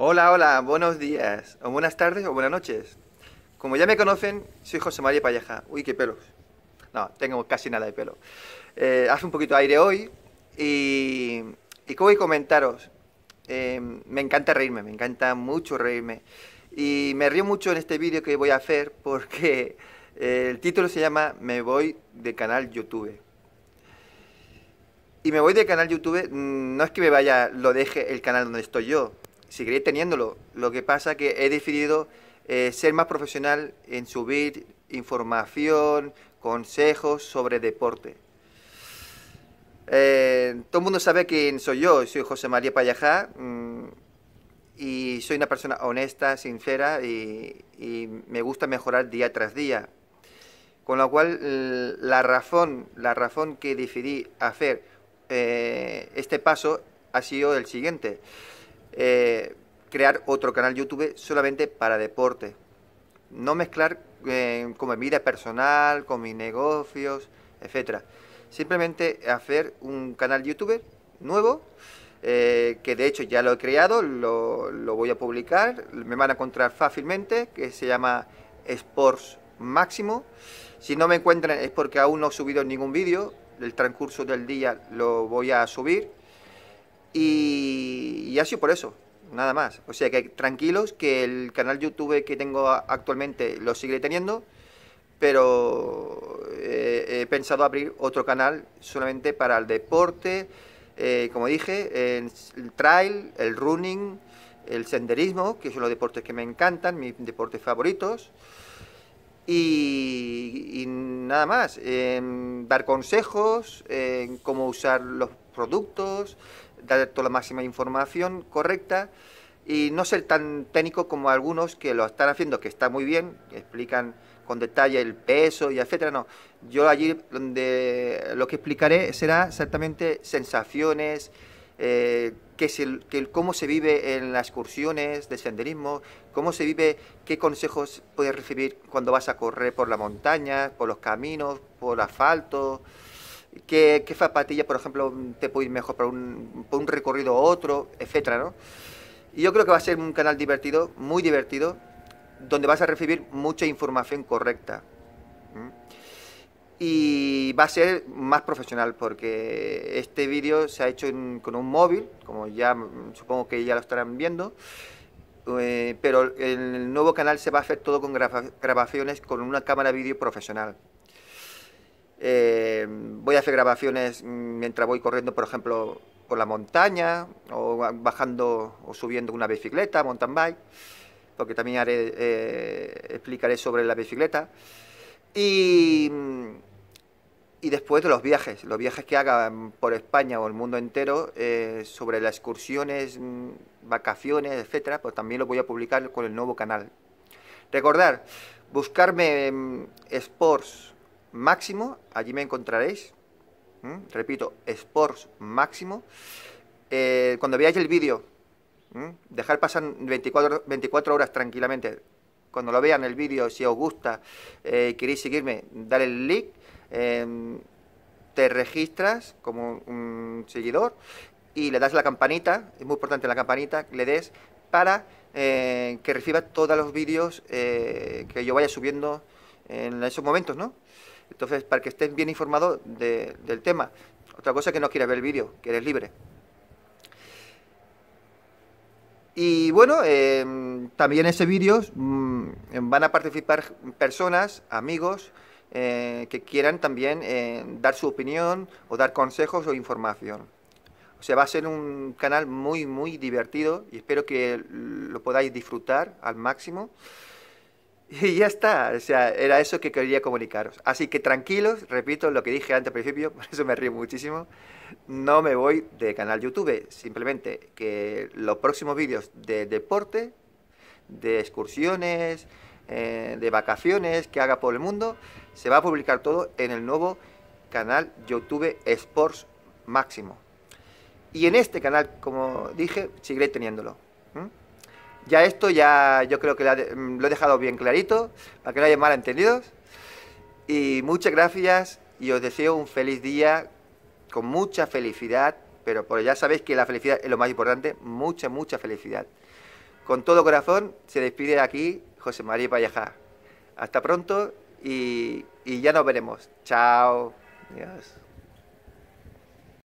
Hola, hola, buenos días, o buenas tardes, o buenas noches. Como ya me conocen, soy José María Palleja. Uy, qué pelos. No, tengo casi nada de pelo. Eh, hace un poquito de aire hoy y, como voy a comentaros, em, me encanta reírme, me encanta mucho reírme. Y me río mucho en este vídeo que voy a hacer porque eh, el título se llama Me voy de canal YouTube. Y me voy de canal YouTube, mm, no es que me vaya, lo deje el canal donde estoy yo, seguiré teniéndolo. Lo que pasa que he decidido eh, ser más profesional en subir información, consejos sobre deporte. Eh, todo el mundo sabe quién soy yo, soy José María Payajá mm, y soy una persona honesta, sincera y, me gusta mejorar día tras día. Con lo cual, la razón, la razón que decidí hacer eh, este paso ha sido el siguiente. Eh, crear otro canal YouTube solamente para deporte. No mezclar eh, con mi vida personal, con mis negocios, etc. Simplemente hacer un canal YouTube nuevo, eh, que de hecho ya lo he creado, lo, voy a publicar, me van a encontrar fácilmente, que se llama Sports Máximo. Si no me encuentran es porque aún no he subido ningún vídeo, el transcurso del día lo voy a subir. Y y ha por eso, nada más. O sea que tranquilos, que el canal YouTube que tengo actualmente lo sigue teniendo, pero eh, he pensado abrir otro canal solamente para el deporte, eh, como dije, el trail, el running, el senderismo, que son los deportes que me encantan, mis deportes favoritos. Y, nada más, dar consejos, cómo usar los productos, dar toda la máxima información correcta y no ser tan técnico como algunos que lo están haciendo, que está muy bien, explican con detalle el peso y etcétera. No, yo allí donde lo que explicaré será exactamente sensaciones, eh, cómo se vive en las excursiones de senderismo, cómo se vive, qué consejos puedes recibir cuando vas a correr por la montaña, por los caminos, por asfalto qué, qué zapatilla, por ejemplo, te puede ir mejor para un, recorrido u otro, etcétera, ¿no? Y yo creo que va a ser un canal divertido, muy divertido, donde vas a recibir mucha información correcta. Y va a ser más profesional porque este vídeo se ha hecho con un móvil, como ya mm, supongo que ya lo estarán viendo, eh, pero el nuevo canal se va a hacer todo con grabaciones con una cámara vídeo profesional. Eh, voy a hacer grabaciones mientras voy corriendo, por ejemplo, por la montaña, o bajando o subiendo una bicicleta, mountain bike, porque también haré, eh, explicaré sobre la bicicleta. Y, y después de los viajes, los viajes que haga por España o el mundo entero, eh, sobre las excursiones, vacaciones, etcétera, pues también lo voy a publicar con el nuevo canal. Recordar, buscarme Sports Máximo, allí me encontraréis. Repito, Sports Máximo. Eh, cuando veáis el vídeo, dejar pasar 24, 24 horas tranquilamente. Cuando lo vean el vídeo, si os gusta eh, Y queréis seguirme, dar el link. Em, te registras como un seguidor y le das la campanita, es muy importante la campanita que le des para eh, que reciba todos los vídeos que yo vaya subiendo en esos momentos, ¿no? Entonces, para que estén bien informados del tema. Otra cosa es que no quieras ver el vídeo, que eres libre. Y bueno, em, también en ese vídeo mm, em, van a participar personas, amigos, eh, que quieran también eh, dar su opinión o dar consejos o información. O sea, va a ser un canal muy, muy divertido y espero que lo podáis disfrutar al máximo. Y ya está, o sea, era eso que quería comunicaros. Así que tranquilos, repito lo que dije antes al principio, por eso me río muchísimo, no me voy de canal YouTube, simplemente que los próximos vídeos de deporte, de excursiones, eh, de vacaciones que haga por el mundo, se va a publicar todo en el nuevo canal YouTube Sports Máximo. Y en este canal, como dije, seguiré teniéndolo. Ya esto, ya yo creo que mm, lo he dejado bien clarito, para que no haya malentendidos. Y muchas gracias y os deseo un feliz día con mucha felicidad, pero ya sabéis que la felicidad es lo más importante, mucha, mucha felicidad. Con todo corazón se despide aquí José María Valleja Hasta pronto y, y ya nos veremos. Chao.